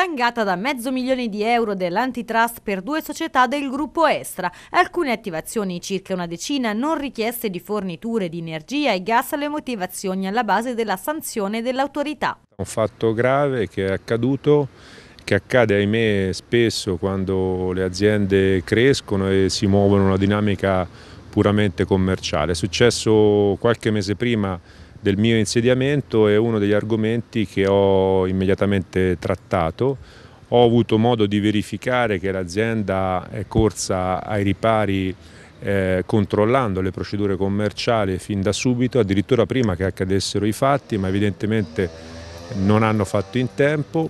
stangata da mezzo milione di euro dell'antitrust per due società del gruppo Estra, alcune attivazioni, circa una decina, non richieste di forniture di energia e gas alle motivazioni alla base della sanzione dell'autorità. Un fatto grave che è accaduto che accade ahimè spesso quando le aziende crescono e si muovono in una dinamica puramente commerciale. È successo qualche mese prima del mio insediamento è uno degli argomenti che ho immediatamente trattato. Ho avuto modo di verificare che l'azienda è corsa ai ripari eh, controllando le procedure commerciali fin da subito, addirittura prima che accadessero i fatti, ma evidentemente non hanno fatto in tempo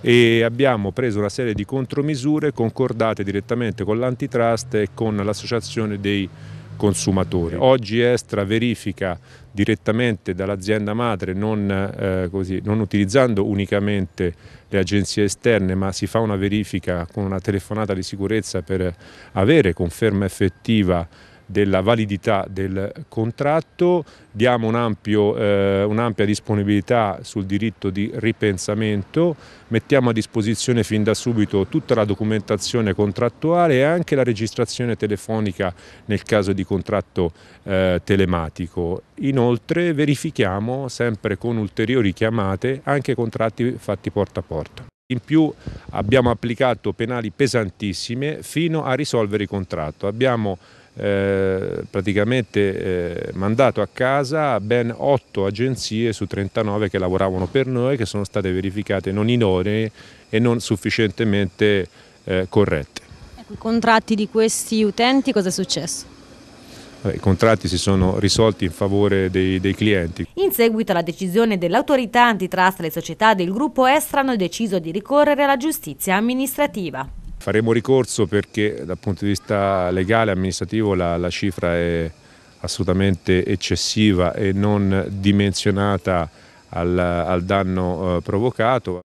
e abbiamo preso una serie di contromisure concordate direttamente con l'antitrust e con l'associazione dei consumatori. Oggi Estra verifica direttamente dall'azienda madre, non, eh, così, non, utilizzando unicamente le agenzie esterne, ma si fa una verifica con una telefonata di sicurezza per avere conferma effettiva della validità del contratto, diamo eh, un'ampia eh, un disponibilità sul diritto di ripensamento, mettiamo a disposizione fin da subito tutta la documentazione contrattuale e anche la registrazione telefonica nel caso di contratto eh, telematico. Inoltre verifichiamo sempre con ulteriori chiamate anche contratti fatti porta a porta. In più abbiamo applicato penali pesantissime fino a risolvere il contratto. Abbiamo eh, praticamente eh, mandato a casa ben 8 agenzie su 39 che lavoravano per noi che sono state verificate non idonee e non sufficientemente eh, corrette. Ecco, I contratti di questi utenti cosa è successo? I contratti si sono risolti in favore dei, dei clienti. In seguito alla decisione dell'autorità antitrust, le società del gruppo Estra hanno deciso di ricorrere alla giustizia amministrativa. Faremo ricorso perché dal punto di vista legale e amministrativo la, la cifra è assolutamente eccessiva e non dimensionata al, al danno eh, provocato.